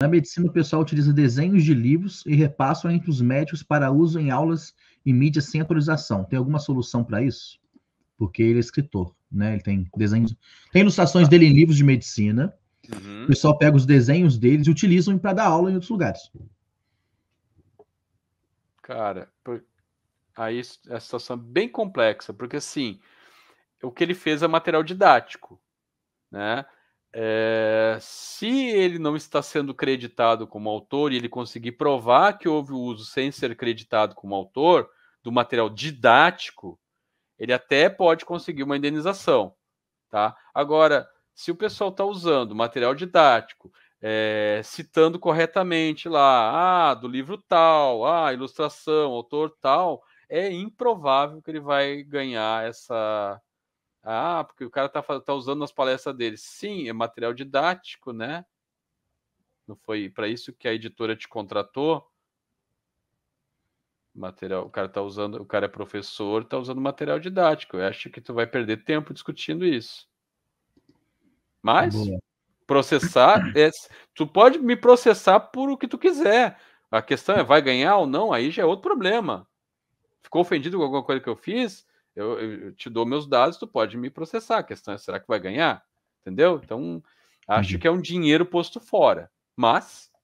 Na medicina, o pessoal utiliza desenhos de livros e repassam entre os médicos para uso em aulas e mídia sem atualização. Tem alguma solução para isso? Porque ele é escritor, né? Ele tem desenhos. Tem ilustrações dele em livros de medicina. Uhum. O pessoal pega os desenhos deles e utilizam para dar aula em outros lugares. Cara, por... aí é a situação bem complexa, porque assim, o que ele fez é material didático, né? É, se ele não está sendo creditado como autor e ele conseguir provar que houve o uso sem ser creditado como autor do material didático, ele até pode conseguir uma indenização, tá? Agora, se o pessoal está usando material didático, é, citando corretamente lá, ah, do livro tal, ah, ilustração, autor tal, é improvável que ele vai ganhar essa ah, porque o cara tá, tá usando nas palestras dele. Sim, é material didático, né? Não foi para isso que a editora te contratou? Material, o cara tá usando, o cara é professor, tá usando material didático. Eu acho que tu vai perder tempo discutindo isso. Mas Boa. processar, é, tu pode me processar por o que tu quiser. A questão é vai ganhar ou não, aí já é outro problema. Ficou ofendido com alguma coisa que eu fiz? eu, eu, te dou meus dados, tu pode me processar. A questão é, será que vai ganhar? Entendeu? Então, acho uhum. que é um dinheiro posto fora. Mas